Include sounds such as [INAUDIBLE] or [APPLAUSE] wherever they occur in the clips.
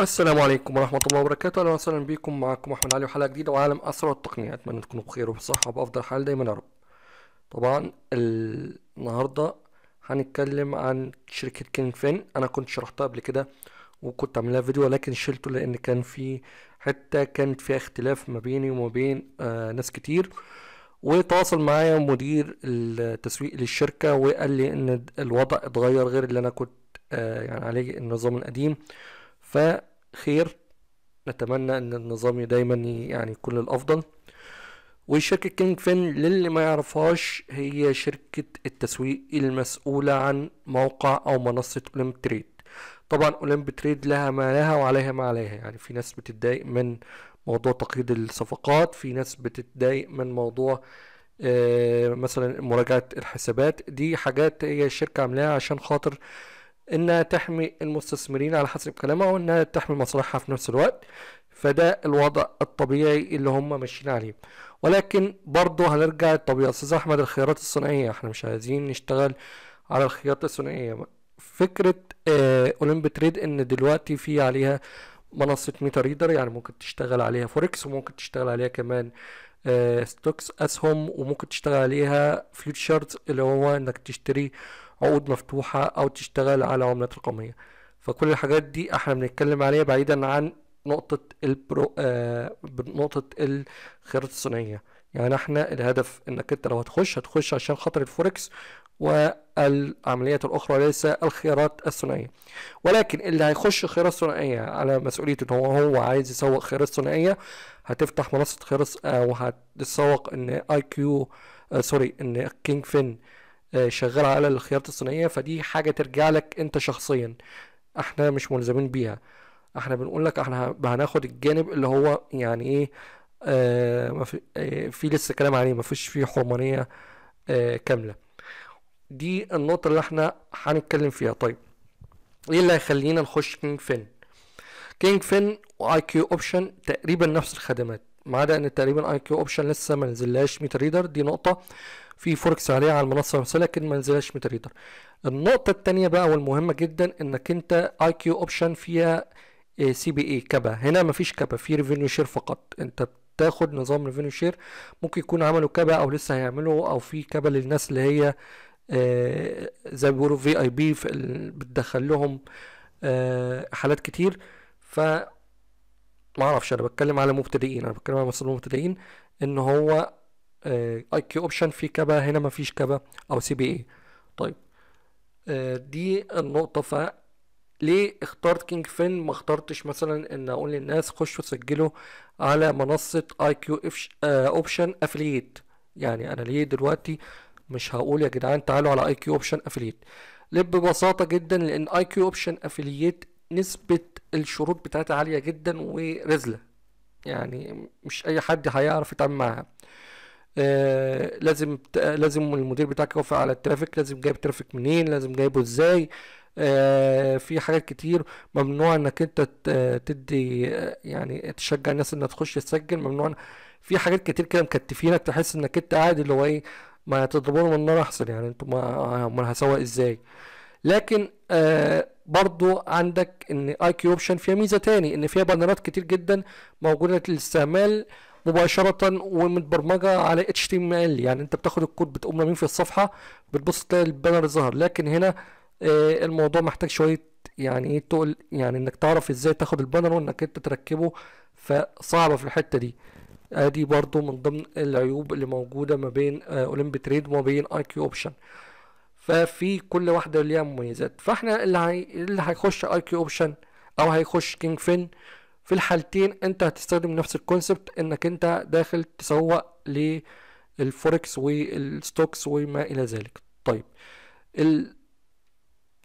السلام عليكم ورحمة الله وبركاته أهلا وسهلا بكم معكم أحمد علي وحلقة جديدة وعالم أسرع التقنية أتمنى تكونوا بخير وبصحة وبأفضل حال دايما يا رب طبعا النهاردة هنتكلم عن شركة كينج فين أنا كنت شرحتها قبل كده وكنت عاملها فيديو ولكن شلته لأن كان في حتة كانت فيها اختلاف ما بيني وما بين آه ناس كتير وتواصل معايا مدير التسويق للشركة وقال لي إن الوضع اتغير غير اللي أنا كنت آه يعني عليه النظام القديم فخير نتمنى ان النظام دايما يعني يكون الافضل وشركة كينج فين للي ما يعرفهاش هي شركة التسويق المسؤولة عن موقع أو منصة أولمب تريد طبعا أولمب تريد لها ما لها وعليها ما عليها يعني في ناس بتتضايق من موضوع تقييد الصفقات في ناس بتتضايق من موضوع آه مثلا مراجعة الحسابات دي حاجات هي الشركة عاملاها عشان خاطر انها تحمي المستثمرين على حسب كلامها وانها تحمي مصالحها في نفس الوقت فده الوضع الطبيعي اللي هم ماشيين عليه ولكن برضه هنرجع للطبيعه استاذ احمد الخيارات الصناعيه احنا مش عايزين نشتغل على الخيارات الصناعيه فكره اولمب آه، تريد ان دلوقتي في عليها منصه ميتا ريدر يعني ممكن تشتغل عليها فوركس وممكن تشتغل عليها كمان ستوكس آه، اسهم وممكن تشتغل عليها فيوتشرز اللي هو انك تشتري عقود مفتوحة أو تشتغل على عملات رقمية فكل الحاجات دي احنا بنتكلم عليها بعيدا عن نقطة البرو آه نقطة الخيارات الثنائية يعني احنا الهدف انك انت لو هتخش هتخش عشان خاطر الفوركس والعمليات الاخرى ليس الخيارات الثنائيه ولكن اللي هيخش خيارات ثنائيه على مسؤولية ان هو هو عايز يسوق خيارات ثنائيه هتفتح منصه خيارات آه، وهتسوق ان اي آه، كيو سوري ان كينج فين آه، شغال على الخيارات الصينيه فدي حاجه ترجع لك انت شخصيا احنا مش ملزمين بيها احنا بنقول لك احنا هناخد الجانب اللي هو يعني ايه آه, آه، في لسه كلام عليه مفيش فيه حرمانيه آه كامله دي النقطه اللي احنا هنتكلم فيها طيب ايه اللي هيخلينا نخش كينج فين كينج فين واي كيو اوبشن تقريبا نفس الخدمات ما عدا ان تقريبا اي كيو اوبشن لسه ما نزلهاش ميت ريدر دي نقطه في فوركس عليها على المنصه نفسها لكن ما نزلهاش ميت ريدر النقطه الثانيه بقى والمهمه جدا انك انت اي كيو اوبشن فيها سي بي اي كبا هنا مفيش كبا في ريفينيو شير فقط انت بتاخد نظام ريفينيو شير ممكن يكون عملوا كبا او لسه هيعملوا او في كبا للناس اللي هي آه، زي بيقولوا في اي بي بتدخل لهم آه، حالات كتير ف ما اعرفش انا بتكلم على مبتدئين انا بتكلم على مثلا مبتدئين ان هو اي كيو اوبشن في كبا هنا ما فيش كبا او سي بي اي طيب آه، دي النقطه ف ليه اخترت كينج فين ما اخترتش مثلا ان اقول للناس خشوا سجلوا على منصه اي كيو اوبشن افليت يعني انا ليه دلوقتي مش هقول يا جدعان تعالوا على اي كيو اوبشن افليت ليه ببساطه جدا لان اي كيو اوبشن افليت نسبة الشروط بتاعتها عالية جدا ورزلة يعني مش أي حد هيعرف يتعامل معاها آه لازم لازم المدير بتاعك يوافق على الترافيك لازم جايب ترافيك منين لازم جايبه ازاي آه في حاجات كتير ممنوع انك انت تدي آه، يعني تشجع الناس انها تخش تسجل ممنوع في حاجات كتير كده مكتفينك تحس انك انت قاعد اللي هو ايه ما تضربوني من النار احسن يعني انتوا ما هسوق ازاي لكن آه برضو عندك ان اي كيو اوبشن فيها ميزه تاني ان فيها بانرات كتير جدا موجوده للاستعمال مباشرة ومتبرمجة على HTML يعني انت بتاخد الكود بتقوم رامين في الصفحة بتبص تلاقي البانر ظهر لكن هنا آه، الموضوع محتاج شوية يعني ايه تقول يعني انك تعرف ازاي تاخد البانر وانك انت تركبه فصعبة في الحتة دي ادي آه، برضو من ضمن العيوب اللي موجودة ما بين اولمب آه، تريد وما بين اي كيو اوبشن ففي كل واحده ليها مميزات فاحنا اللي هي... اللي هيخش اي كيو اوبشن او هيخش كينج فين في الحالتين انت هتستخدم نفس الكونسبت انك انت داخل تسوق للفوركس والستوكس وما الى ذلك طيب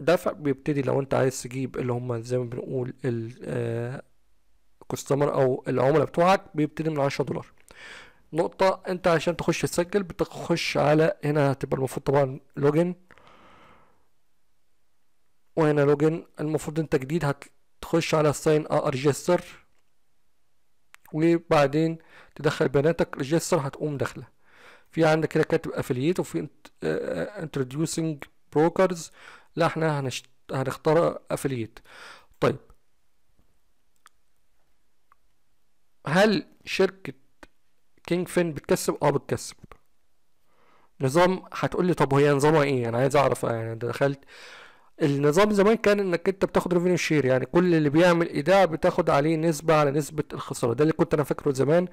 الدفع بيبتدي لو انت عايز تجيب اللي هم زي ما بنقول الكستمر آه، او العملاء بتوعك بيبتدي من عشرة دولار نقطة انت عشان تخش تسجل بتخش على هنا هتبقى المفروض طبعا لوجن وهنا لوجن المفروض انت جديد هتخش على الساين ار ريجستر وبعدين تدخل بياناتك ريجستر هتقوم داخله في عندك كده كاتب افيليت وفي انتروديوسنج آه، بروكرز لا احنا هنختار افيليت طيب هل شركة كينج فين بتكسب؟ اه بتكسب نظام هتقول لي طب هي نظامها ايه انا عايز اعرف يعني دخلت النظام زمان كان انك انت بتاخد ريفينيو شير يعني كل اللي بيعمل ايداع بتاخد عليه نسبه على نسبه الخساره ده اللي كنت انا فاكره زمان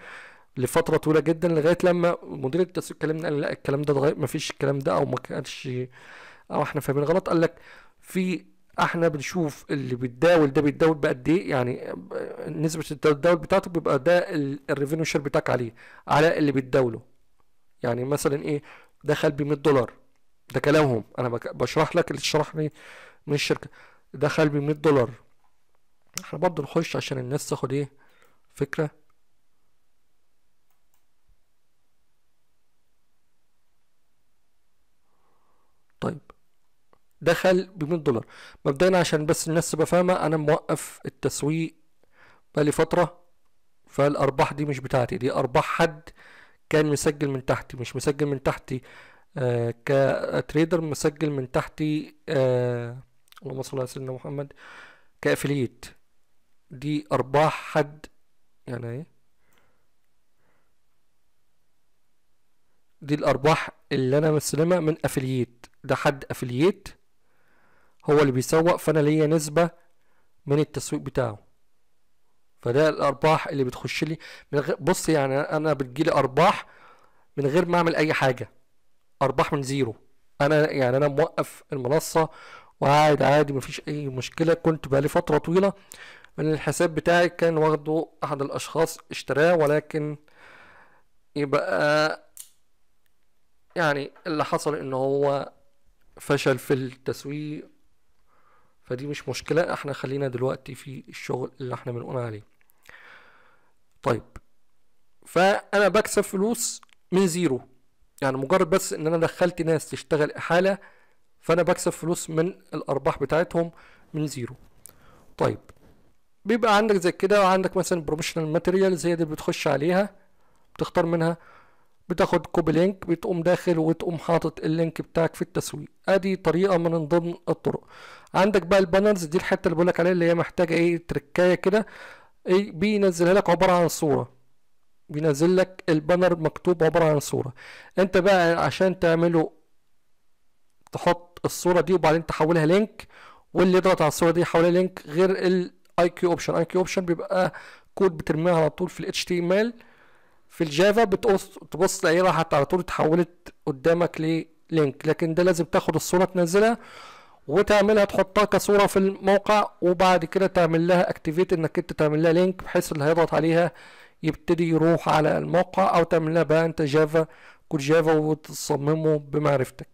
لفتره طويله جدا لغايه لما مدير التسويق كلمنا قال لا الكلام ده اتغير مفيش الكلام ده او ما كانش او احنا فاهمين غلط قال لك في احنا بنشوف اللي بيتداول ده بيتداول بقد ايه يعني نسبه التداول بتاعته بيبقى ده الريفينيو شير بتاعك عليه على اللي بيتداوله يعني مثلا ايه دخل ب 100 دولار ده كلامهم انا بشرح لك اللي اتشرح لي من الشركه دخل ب 100 دولار احنا برضه نخش عشان الناس تاخد ايه فكره طيب دخل ب 100 دولار مبدئيا عشان بس الناس تبقى فاهمه انا موقف التسويق بقالي فتره فالارباح دي مش بتاعتي دي ارباح حد كان مسجل من تحتي مش مسجل من تحتي آه، كتريدر مسجل من تحتي آه، اللهم صل على سيدنا محمد كافليت دي ارباح حد يعني ايه دي الارباح اللي انا مستلمها من افليت ده حد افليت هو اللي بيسوق فانا ليا نسبه من التسويق بتاعه فده الارباح اللي بتخش لي من بص يعني انا بتجيلي ارباح من غير ما اعمل اي حاجه ارباح من زيرو انا يعني انا موقف المنصه وقاعد عادي مفيش اي مشكله كنت بقالي فتره طويله من الحساب بتاعي كان واخده احد الاشخاص اشتراه ولكن يبقى يعني اللي حصل ان هو فشل في التسويق فدي مش مشكلة احنا خلينا دلوقتي في الشغل اللي احنا بنقول عليه طيب فانا بكسب فلوس من زيرو يعني مجرد بس ان انا دخلت ناس تشتغل احاله فانا بكسب فلوس من الارباح بتاعتهم من زيرو طيب بيبقى عندك زي كده وعندك مثلا بروموشنال ماتيريالز هي دي بتخش عليها بتختار منها بتاخد كوبي لينك بتقوم داخل وتقوم حاطط اللينك بتاعك في التسويق ادي طريقه من ضمن الطرق عندك بقى البانرز دي الحته اللي بقولك عليها اللي هي محتاجه ايه تركايه كده ايه بينزلها لك عباره عن صوره بينزل لك البانر مكتوب عبارة عن صورة انت بقى عشان تعمله تحط الصورة دي وبعدين تحولها لينك واللي يضغط على الصورة دي يحولها لينك غير الاي كيو اوبشن اي كيو اوبشن بيبقى كود بترميها على طول في الاتش تي ام ال في الجافا بتقص تبص تلاقيها راحت على طول اتحولت قدامك للينك لكن ده لازم تاخد الصورة تنزلها وتعملها تحطها كصورة في الموقع وبعد كده تعمل لها اكتيفيت انك انت تعمل لها لينك بحيث اللي هيضغط عليها يبتدي يروح على الموقع او تعمل لها بقى انت جافا كود جافا وتصممه بمعرفتك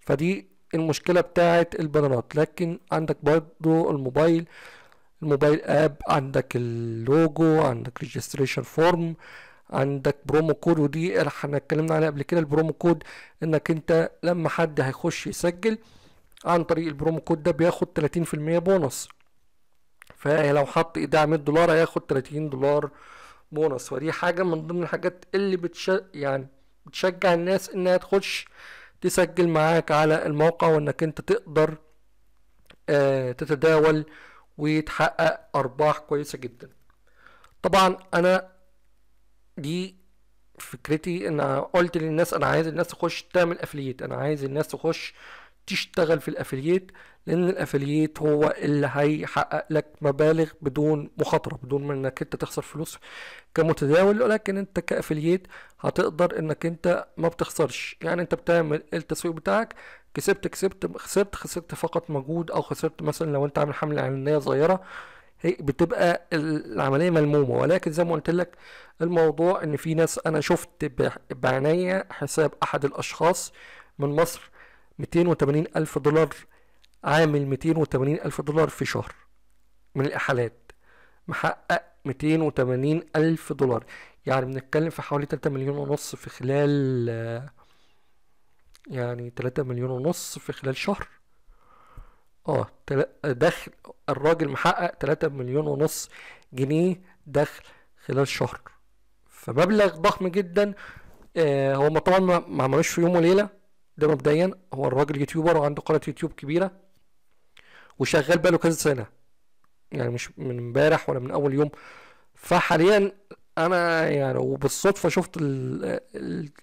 فدي المشكلة بتاعة البنرات لكن عندك برضو الموبايل الموبايل اب عندك اللوجو عندك ريجستريشن فورم عندك برومو كود ودي احنا اتكلمنا عليها قبل كده البرومو كود انك انت لما حد هيخش يسجل عن طريق البرومو كود ده بياخد 30% بونص فلو حط ايداع 100 دولار هياخد 30 دولار بونص ودي حاجة من ضمن الحاجات اللي بتش يعني بتشجع الناس انها تخش تسجل معاك على الموقع وانك انت تقدر آه، تتداول ويتحقق ارباح كويسة جدا طبعا انا دي فكرتي ان قلت للناس انا عايز الناس تخش تعمل افلييت انا عايز الناس تخش تشتغل في الافلييت لان الافلييت هو اللي هيحقق لك مبالغ بدون مخاطره بدون ما انك انت تخسر فلوس كمتداول ولكن انت كافلييت هتقدر انك انت ما بتخسرش يعني انت بتعمل التسويق بتاعك كسبت كسبت خسرت خسرت فقط مجهود او خسرت مثلا لو انت عامل حمله اعلانيه صغيره هي بتبقى العمليه ملمومه ولكن زي ما قلت لك الموضوع ان في ناس انا شفت بعناية حساب احد الاشخاص من مصر 280 الف دولار عامل 280 ألف دولار في شهر من الإحالات محقق 280 ألف دولار يعني بنتكلم في حوالي 3 مليون ونص في خلال يعني 3 مليون ونص في خلال شهر اه دخل الراجل محقق 3 مليون ونص جنيه دخل خلال شهر فمبلغ ضخم جدا آه هو طبعا ما عملوش في يوم وليله ده مبدئيا هو الراجل يوتيوبر وعنده قناه يوتيوب كبيره وشغال بقاله كذا سنه يعني مش من امبارح ولا من اول يوم فحاليا انا يعني وبالصدفه شفت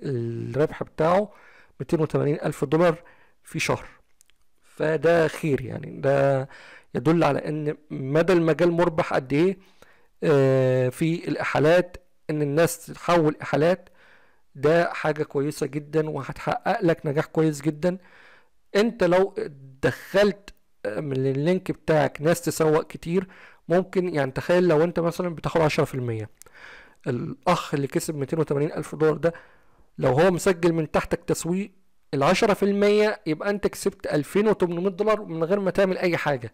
الربح بتاعه 280 الف دولار في شهر فده خير يعني ده يدل على ان مدى المجال مربح قد ايه آه، في الاحالات ان الناس تحول احالات ده حاجه كويسه جدا وهتحقق لك نجاح كويس جدا انت لو دخلت من اللينك بتاعك ناس تسوق كتير ممكن يعني تخيل لو انت مثلا بتاخد عشرة في المية الاخ اللي كسب ميتين وتمانين الف دولار ده لو هو مسجل من تحتك تسويق العشرة في المية يبقى انت كسبت الفين وتمنمية دولار من غير ما تعمل اي حاجة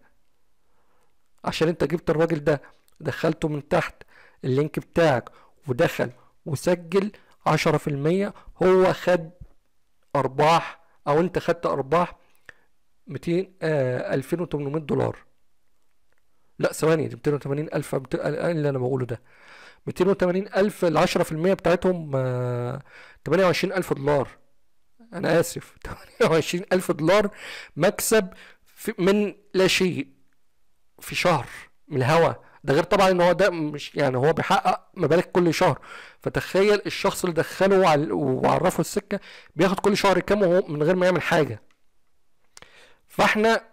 عشان انت جبت الراجل ده دخلته من تحت اللينك بتاعك ودخل وسجل عشرة في المية هو خد ارباح او انت خدت ارباح 200 2800 آه، دولار لا ثواني دي 280 الف آه، إيه اللي انا بقوله ده 280 الف ال 10% بتاعتهم آه 28 الف دولار انا اسف 28 [LAUGHS] الف دولار مكسب من لا شيء في شهر من الهوا ده غير طبعا ان هو ده مش يعني هو بيحقق مبالغ كل شهر فتخيل الشخص اللي دخله وعرفه السكه بياخد كل شهر كام وهو من غير ما يعمل حاجه فاحنا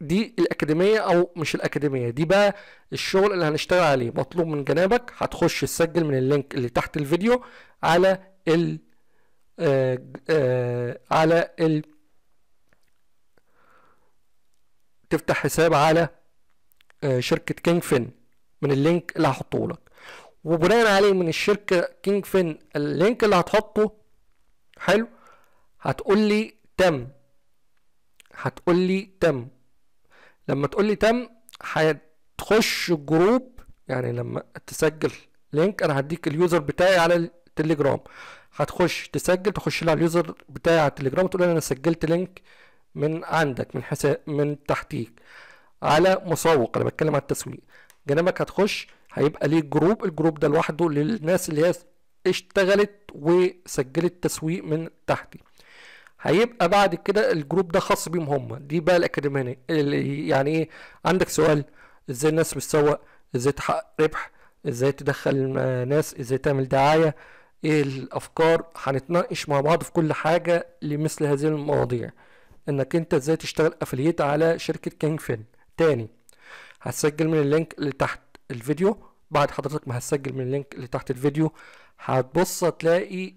دي الاكاديميه او مش الاكاديميه دي بقى الشغل اللي هنشتغل عليه مطلوب من جنابك هتخش تسجل من اللينك اللي تحت الفيديو على ال آه آه على ال تفتح حساب على آه شركه كينج فين من اللينك اللي هحطه لك وبناء عليه من الشركه كينج فين اللينك اللي هتحطه حلو هتقول لي تم هتقول لي تم لما تقول لي تم هتخش جروب يعني لما تسجل لينك انا هديك اليوزر بتاعي على التليجرام هتخش تسجل تخش لي على اليوزر بتاعي على التليجرام تقول انا سجلت لينك من عندك من حساب من تحتيك على مسوق انا بتكلم على التسويق جنبك هتخش هيبقى ليه جروب الجروب ده لوحده للناس اللي هي اشتغلت وسجلت تسويق من تحتي هيبقى بعد كده الجروب ده خاص بيهم هم دي بقى الاكاديميه يعني ايه عندك سؤال ازاي الناس بتسوق ازاي تحقق ربح ازاي تدخل ناس ازاي تعمل دعايه ايه الافكار هنتناقش مع بعض في كل حاجه لمثل هذه المواضيع انك انت ازاي تشتغل افلييت على شركه كينج فين تاني هتسجل من اللينك اللي تحت الفيديو بعد حضرتك ما هتسجل من اللينك اللي تحت الفيديو هتبص هتلاقي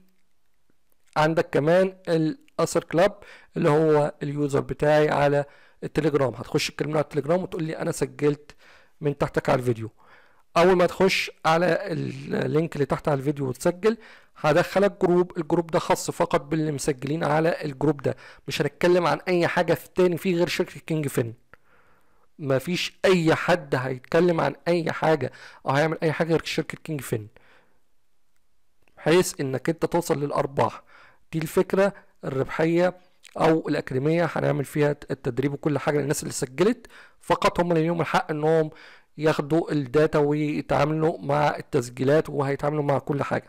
عندك كمان ال اثر كلاب اللي هو اليوزر بتاعي على التليجرام هتخش تكلمني على التليجرام وتقول لي انا سجلت من تحتك على الفيديو اول ما تخش على اللينك اللي تحت على الفيديو وتسجل هدخلك جروب الجروب ده خاص فقط باللي مسجلين على الجروب ده مش هنتكلم عن اي حاجه في تاني فيه غير شركه كينج فين مفيش اي حد هيتكلم عن اي حاجه او هيعمل اي حاجه غير شركه كينج فين بحيث انك انت توصل للارباح دي الفكره الربحيه او الاكاديميه هنعمل فيها التدريب وكل حاجه للناس اللي سجلت فقط هم اللي ليهم الحق انهم ياخدوا الداتا ويتعاملوا مع التسجيلات وهيتعاملوا مع كل حاجه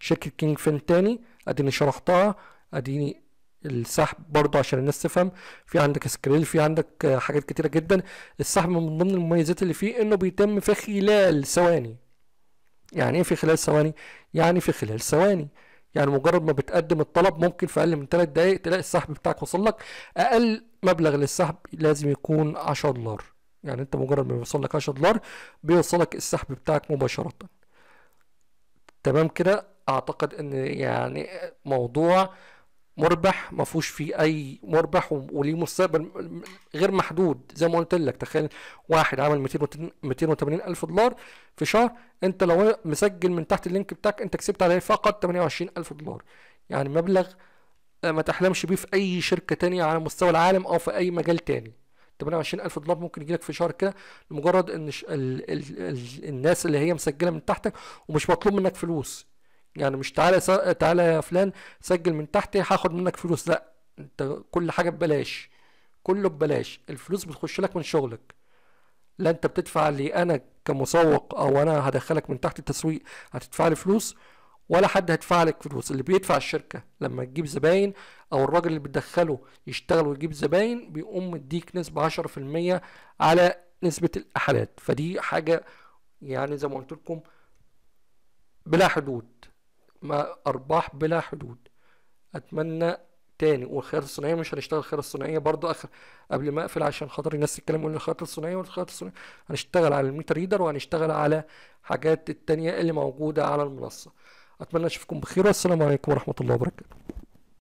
شركه كينج فين تاني اديني شرحتها اديني السحب برضو عشان الناس تفهم في عندك سكريل في عندك حاجات كتيره جدا السحب من ضمن المميزات اللي فيه انه بيتم في خلال ثواني يعني ايه في خلال ثواني يعني في خلال ثواني يعني مجرد ما بتقدم الطلب ممكن في اقل من 3 دقائق تلاقي السحب بتاعك وصل لك اقل مبلغ للسحب لازم يكون 10 دولار يعني انت مجرد ما بيوصل لك 10 دولار بيوصلك السحب بتاعك مباشرة تمام كده اعتقد ان يعني موضوع مربح ما فيهوش فيه اي مربح وليه مستقبل غير محدود زي ما قلت لك تخيل واحد عمل 280 الف دولار في شهر انت لو مسجل من تحت اللينك بتاعك انت كسبت عليه فقط 28 الف دولار يعني مبلغ آه، ما تحلمش بيه في اي شركه تانية على مستوى العالم او في اي مجال تاني 28 الف دولار ممكن يجيلك في شهر كده لمجرد ان ال ال ال الناس اللي هي مسجله من تحتك ومش مطلوب منك فلوس يعني مش تعالى س... تعالى يا فلان سجل من تحتي هاخد منك فلوس لا انت كل حاجه ببلاش كله ببلاش الفلوس بتخش لك من شغلك لا انت بتدفع لي انا كمسوق او انا هدخلك من تحت التسويق هتدفع لي فلوس ولا حد هيدفع لك فلوس اللي بيدفع الشركه لما تجيب زباين او الراجل اللي بتدخله يشتغل ويجيب زباين بيقوم مديك نسبه 10% على نسبه الاحالات فدي حاجه يعني زي ما قلت لكم بلا حدود مع أرباح بلا حدود أتمنى تاني والخيارات الصناعية مش هنشتغل الخيارات الصناعية برضو آخر قبل ما أقفل عشان خاطر الناس تتكلم يقول الخيارات الصناعية والخيارات الصناعية هنشتغل على الميتر ريدر وهنشتغل على حاجات التانية اللي موجودة على المنصة أتمنى أشوفكم بخير والسلام عليكم ورحمة الله وبركاته